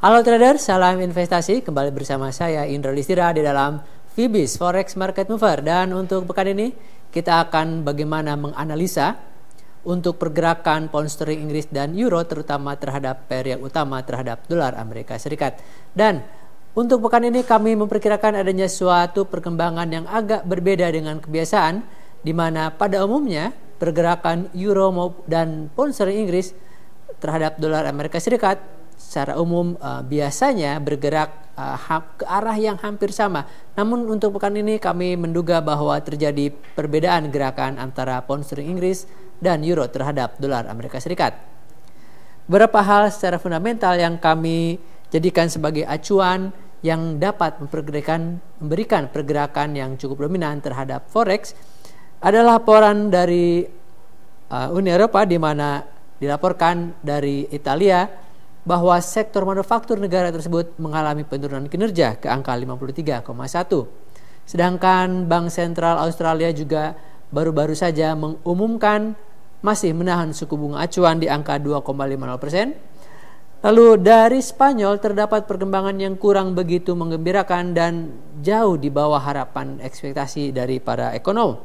Halo trader, salam investasi. Kembali bersama saya Indra Listira di dalam Fibis Forex Market Mover. Dan untuk pekan ini kita akan bagaimana menganalisa untuk pergerakan pound sterling Inggris dan euro terutama terhadap pair yang utama terhadap dolar Amerika Serikat. Dan untuk pekan ini kami memperkirakan adanya suatu perkembangan yang agak berbeda dengan kebiasaan di mana pada umumnya pergerakan euro dan pound sterling Inggris terhadap dolar Amerika Serikat secara umum uh, biasanya bergerak uh, ke arah yang hampir sama. Namun untuk pekan ini kami menduga bahwa terjadi perbedaan gerakan antara pound sterling Inggris dan euro terhadap dolar Amerika Serikat. Beberapa hal secara fundamental yang kami jadikan sebagai acuan yang dapat memberikan pergerakan yang cukup dominan terhadap forex adalah laporan dari uh, Uni Eropa di mana dilaporkan dari Italia bahwa sektor manufaktur negara tersebut mengalami penurunan kinerja ke angka 53,1. Sedangkan Bank Sentral Australia juga baru-baru saja mengumumkan masih menahan suku bunga acuan di angka 2,50 persen Lalu dari Spanyol terdapat perkembangan yang kurang begitu mengembirakan dan jauh di bawah harapan ekspektasi dari para ekonom.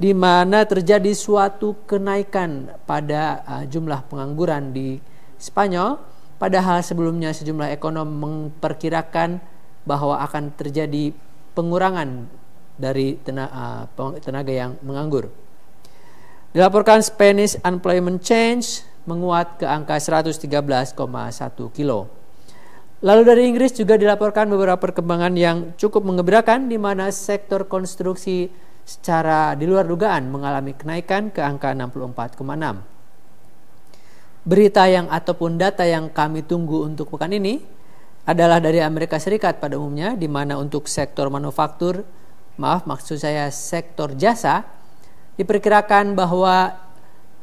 Di mana terjadi suatu kenaikan pada uh, jumlah pengangguran di Spanyol Padahal sebelumnya sejumlah ekonom memperkirakan bahwa akan terjadi pengurangan dari tenaga, ah, tenaga yang menganggur. Dilaporkan Spanish Unemployment Change menguat ke angka 113,1 kilo. Lalu dari Inggris juga dilaporkan beberapa perkembangan yang cukup mengembirakan di mana sektor konstruksi secara di luar dugaan mengalami kenaikan ke angka 64,6. Berita yang ataupun data yang kami tunggu untuk pekan ini adalah dari Amerika Serikat pada umumnya, di mana untuk sektor manufaktur, maaf maksud saya sektor jasa, diperkirakan bahwa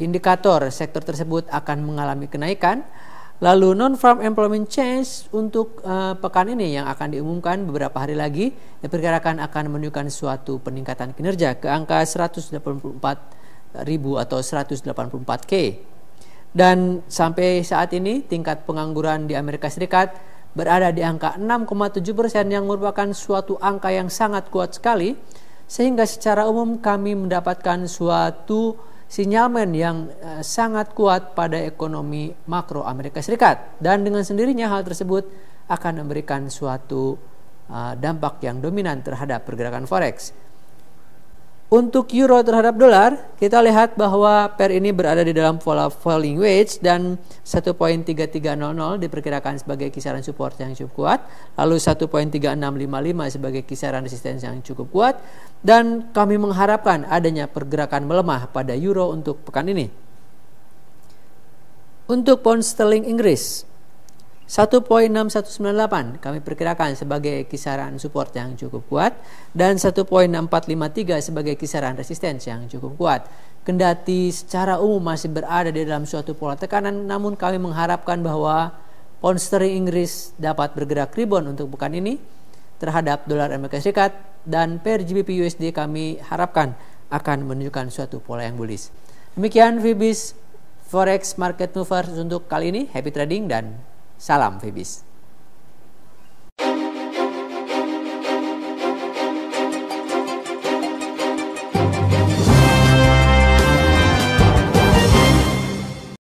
indikator sektor tersebut akan mengalami kenaikan. Lalu non-farm employment change untuk uh, pekan ini yang akan diumumkan beberapa hari lagi diperkirakan akan menunjukkan suatu peningkatan kinerja ke angka 184 ribu atau 184K. Dan sampai saat ini tingkat pengangguran di Amerika Serikat berada di angka 6,7 persen yang merupakan suatu angka yang sangat kuat sekali sehingga secara umum kami mendapatkan suatu sinyalmen yang eh, sangat kuat pada ekonomi makro Amerika Serikat dan dengan sendirinya hal tersebut akan memberikan suatu eh, dampak yang dominan terhadap pergerakan forex. Untuk euro terhadap dolar, kita lihat bahwa pair ini berada di dalam pola falling wedge dan 1.3300 diperkirakan sebagai kisaran support yang cukup kuat, lalu 1.3655 sebagai kisaran resistance yang cukup kuat dan kami mengharapkan adanya pergerakan melemah pada euro untuk pekan ini. Untuk pound sterling Inggris, 1.6198 kami perkirakan sebagai kisaran support yang cukup kuat dan 1.6453 sebagai kisaran resistance yang cukup kuat. Kendati secara umum masih berada di dalam suatu pola tekanan namun kami mengharapkan bahwa pound sterling Inggris dapat bergerak rebound untuk pekan ini terhadap dolar Amerika Serikat dan per GBP USD kami harapkan akan menunjukkan suatu pola yang bullish. Demikian Vibis Forex Market Movers untuk kali ini. Happy trading dan Salam Febis.